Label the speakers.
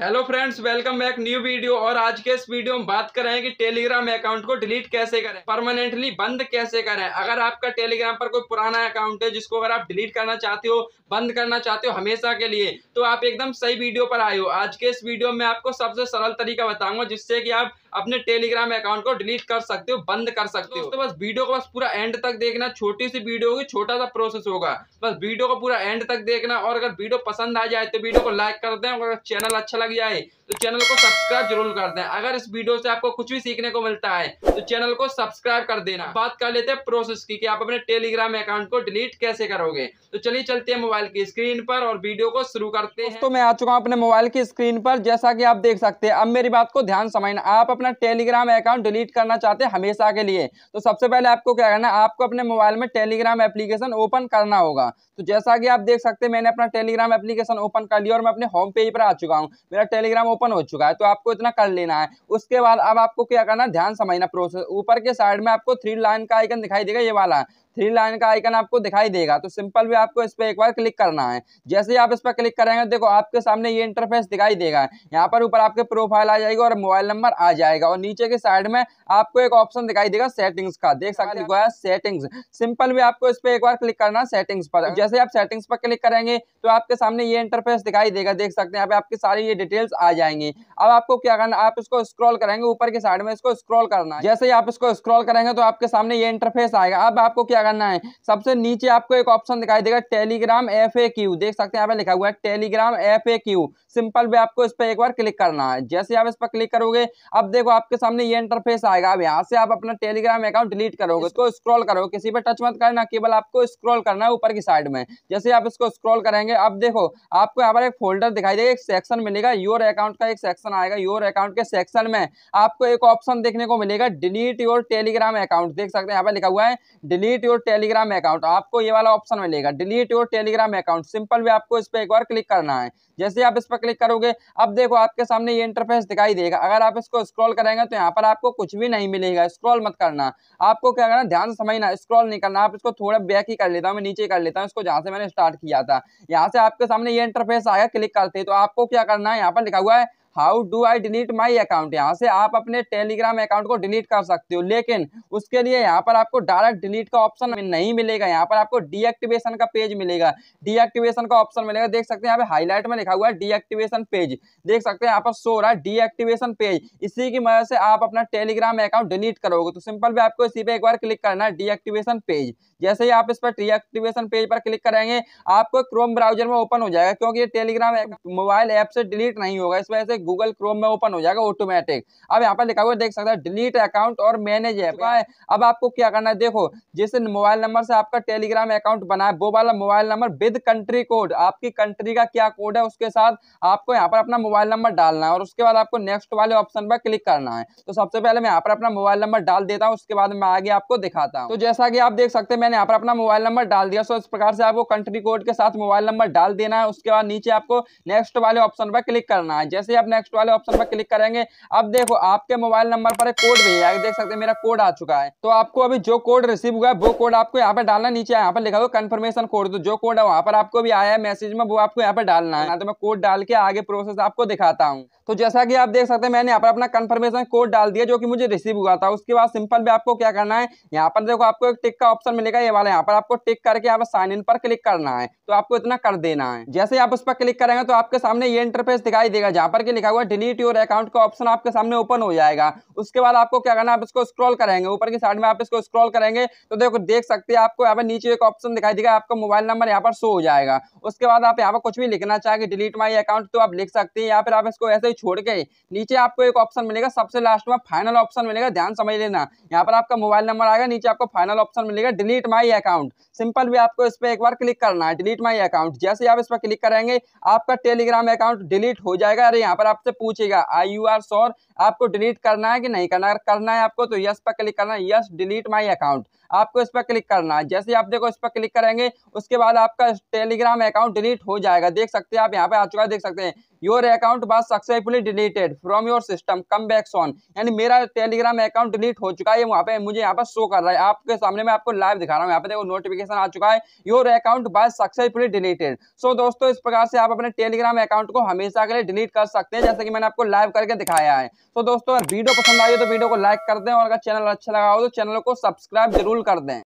Speaker 1: hello friends welcome back new video और आज के इस वीडियो में बात कि टेलीग्राम अकाउंट को डिलीट कैसे करें परमानेंटली बंद कैसे करें अगर आपका टेलीग्राम पर कोई पुराना अकाउंट है जिसको अगर आप डिलीट करना चाहते हो बंद करना चाहते हो हमेशा के लिए तो आप एकदम सही वीडियो पर आए हो आज के इस वीडियो में आपको सबसे सरल तरीका बताऊंगा जिससे कि आप अपने टेलीग्राम अकाउंट को डिलीट कर सकते हो बंद कर सकते हो तो, तो बस वीडियो को बस पूरा एंड तक देखना छोटी सी वीडियो होगी छोटा सा प्रोसेस होगा बस वीडियो को पूरा एंड तक देखना और अगर वीडियो पसंद आ जाए तो वीडियो को लाइक कर दें और अगर चैनल अच्छा लग जाए तो चैनल को सब्सक्राइब जरूर कर दें अगर इस वीडियो से आपको कुछ भी सीखने को मिलता है तो चैनल को सब्सक्राइब कर देना बात कर लेते हैं प्रोसेस की कि आप अपने टेलीग्राम अकाउंट को डिलीट कैसे करोगे तो चलिए चलते हैं मोबाइल की स्क्रीन पर और वीडियो को शुरू करते हैं तो मैं आ चुका हूँ अपने मोबाइल की स्क्रीन पर जैसा कि आप देख सकते हैं अब मेरी बात को ध्यान समझना आप अपने अपना टेलीग्राम अकाउंट डिलीट करना चाहते हैं हमेशा के लिए तो सबसे पहले आपको क्या करना है आपको अपने मोबाइल में टेलीग्राम एप्लीकेशन ओपन करना होगा तो जैसा कि आप देख सकते हैं मैंने अपना टेलीग्राम एप्लीकेशन ओपन कर लिया और मैं अपने होम पेज पर आ चुका हूँ मेरा टेलीग्राम ओपन हो चुका है तो आपको इतना कर लेना है उसके बाद अब आपको क्या करना ध्यान समझना प्रोसेस ऊपर के साइड में आपको थ्री लाइन का आइकन दिखाई देगा ये वाला थ्री लाइन का आइकन आपको दिखाई देगा तो सिंपल भी आपको इस पर एक बार क्लिक करना है जैसे ही आप इस पर क्लिक करेंगे देखो आपके सामने ये इंटरफेस दिखाई देगा यहाँ पर ऊपर आपके प्रोफाइल आ जाएगी और मोबाइल नंबर आ जाएगा और नीचे के साइड में आपको एक ऑप्शन दिखाई देगा सेटिंग्स का देख सकते हो सेटिंग्स सिंपल भी आपको इस पर एक बार क्लिक करना सेटिंग्स पर जैसे आप सेटिंग्स पर क्लिक करेंगे तो आपके सामने ये इंटरफेस दिखाई देगा देख सकते हैं आपकी सारी ये डिटेल्स आ जाएंगी अब आपको क्या करना आप इसको स्क्रॉल करेंगे ऊपर के साइड में इसको स्क्रॉल करना जैसे ही आप इसको स्क्रॉल करेंगे तो आपके सामने ये इंटरफेस आएगा अब आपको क्या करना है सबसे नीचे आपको एक ऑप्शन दिखाई देगा टेलीग्राम एफ देख सकते हैं यहाँ पे लिखा हुआ है टेलीग्राम एफ सिंपल भी आपको इस पर एक बार क्लिक करना है जैसे आप इस पर क्लिक करोगे अब देखो आपके सामने ये इंटरफेस आएगा अब यहाँ से आप अपना टेलीग्राम अकाउंट डिलीट करोगे इसको स्क्रॉल करोगे किसी पर टच मत करना केवल आपको स्क्रॉल करना है ऊपर की साइड में जैसे आप इसको स्क्रॉल करेंगे अब देखो आपको यहाँ पर एक फोल्डर दिखाई देगा एक सेक्शन मिलेगा योर अकाउंट का एक सेक्शन आएगा योर अकाउंट के सेक्शन में आपको एक ऑप्शन देखने को मिलेगा डिलीट योर टेलीग्राम अकाउंट देख सकते हैं यहाँ पर लिखा हुआ है delete your your Telegram account आपको ये वाला ऑप्शन मिलेगा delete your Telegram account simple भी आपको इस पर एक बार क्लिक करना है जैसे आप इस पर क्लिक करोगे अब देखो आपके सामने ये इंटरफेस दिखाई देगा अगर आप इसको स्क्रॉल करेंगे तो यहाँ पर आपको कुछ भी नहीं मिलेगा स्क्रॉल मत करना आपको क्या करना ध्यान से समझना स्क्रॉल नहीं करना आप इसको थोड़ा बैक ही कर लेता हूँ मैं नीचे कर लेता हूँ इसको जहाँ से मैंने स्टार्ट किया था यहाँ से आपके सामने ये इंटरफेस आया क्लिक करते तो आपको क्या करना है यहाँ पर लिखा हुआ है how do I delete my account यहाँ से आप अपने टेलीग्राम अकाउंट को डिलीट कर सकते हो लेकिन उसके लिए यहाँ पर आपको डायरेक्ट डिलीट का ऑप्शन नहीं मिलेगा यहाँ पर आपको डीएक्टिवेशन का पेज मिलेगा डीएक्टिवेशन का ऑप्शन मिलेगा देख सकते हैं यहाँ पे हाईलाइट में लिखा हुआ है डीएक्टिवेशन पेज देख सकते हैं यहाँ पर सो रहा है डीएक्टिवेशन पेज इसी की मदद से आप अपना टेलीग्राम अकाउंट डिलीट करोगे तो सिंपल भी आपको इसी पे एक बार क्लिक करना है डीएक्टिवेशन पेज जैसे ही आप इस पर डीएक्टिवेशन पेज पर क्लिक करेंगे आपको क्रोम ब्राउजर में ओपन हो जाएगा क्योंकि ये टेलीग्राम मोबाइल ऐप से डिलीट नहीं होगा इस वजह से गूगल क्रोम में ओपन हो जाएगा ऑटोमेटिक अब यहाँ पर लिखा हुआ देख सकते हैं डिलीट अकाउंट और मैनेज ऐप है अब आपको क्या करना है देखो जिस मोबाइल नंबर से आपका टेलीग्राम अकाउंट बना है वो वाला mobile number with country code आपकी कंट्री का क्या कोड है उसके साथ आपको यहाँ पर अपना मोबाइल नंबर डालना है और उसके बाद आपको नेक्स्ट वाले ऑप्शन पर क्लिक करना है तो सबसे पहले मैं यहाँ पर अपना मोबाइल नंबर डाल देता हूँ उसके बाद मैं आगे आपको दिखाता हूँ तो जैसा कि आप देख सकते हैं मैंने यहाँ पर अपना मोबाइल नंबर डाल दिया सो इस प्रकार से आपको कंट्री कोड के साथ मोबाइल नंबर डाल देना है उसके बाद नीचे आपको नेक्स्ट वाले ऑप्शन पर क्लिक करना है जैसे आप नेक्स्ट वाले ऑप्शन पर क्लिक करेंगे अब देखो आपके मोबाइल नंबर पर एक कोड भी है देख सकते हैं मेरा कोड आ चुका है तो आपको अभी जो कोड रिसीव हुआ है वो कोड आपको यहाँ पर डालना नीचे यहाँ पर लिखा हुआ कन्फर्मेशन कोड तो जो कोड है वहाँ पर आपको भी आया है मैसेज में वो आपको यहाँ पर डालना है तो मैं कोड डाल के आगे प्रोसेस आपको दिखाता हूँ तो जैसा कि आप देख सकते हैं मैंने यहाँ पर अपना कन्फर्मेशन कोड डाल दिया जो कि मुझे रिसीव हुआ था उसके बाद सिंपल भी आपको क्या करना है यहाँ पर देखो आपको एक टिक का ऑप्शन मिलेगा ये वाला यहाँ पर आपको टिक करके यहाँ पर साइन इन पर क्लिक करना है तो आपको इतना कर देना है जैसे आप उस पर क्लिक करेंगे तो आपके सामने ये इंटरफेस दिखाई देगा जहाँ पर कि लिखा हुआ डिलीट योर अकाउंट का ऑप्शन आपके सामने ओपन हो जाएगा उसके बाद आपको क्या करना है आप इसको स्क्रॉल करेंगे ऊपर की साइड में आप इसको स्क्रॉल करेंगे तो देखो देख सकते हैं आपको यहाँ पर नीचे एक ऑप्शन दिखाई देगा आपका मोबाइल नंबर यहाँ पर शो हो जाएगा उसके बाद आप यहाँ पर कुछ भी लिखना चाहेंगे डिलीट माई अकाउंट तो आप लिख सकते हैं या फिर आप इसको ऐसे ही छोड़ के नीचे आपको एक ऑप्शन मिलेगा सबसे लास्ट में फाइनल ऑप्शन मिलेगा ध्यान समझ लेना यहाँ पर आपका मोबाइल नंबर आएगा नीचे आपको फाइनल ऑप्शन मिलेगा डिलीट माई अकाउंट सिंपल भी आपको इस पर एक बार क्लिक करना है डिलीट माई अकाउंट जैसे आप इस पर क्लिक करेंगे आपका टेलीग्राम अकाउंट डिलीट हो जाएगा अरे यहाँ पर आपसे पूछेगा आई यू आर श्योर आपको डिलीट करना है कि नहीं करना अगर करना है आपको तो यस पर क्लिक करना है यस डिलीट माई अकाउंट आपको इस पर क्लिक करना है जैसे आप देखो इस पर क्लिक करेंगे उसके बाद आपका टेलीग्राम अकाउंट डिलीट हो जाएगा देख सकते हैं आप यहाँ पे आ चुका है देख सकते हैं your account but successfully deleted from your system come back soon यानी मेरा टेलीग्राम अकाउंट डिलीट हो चुका है वहाँ पे मुझे यहाँ पर शो कर रहा है आपके सामने मैं आपको लाइव दिखा रहा हूँ यहाँ पे देखो नोटिफिकेशन आ चुका है your account by successfully deleted so दोस्तों इस प्रकार से आप अपने टेलीग्राम अकाउंट को हमेशा के लिए डिलीट कर सकते हैं जैसे कि मैंने आपको लाइव करके दिखाया है तो दोस्तों वीडियो पसंद आई तो वीडियो को लाइक कर दें और अगर चैनल अच्छा लगा हो तो चैनल को सब्सक्राइब जरूर फूल कर दें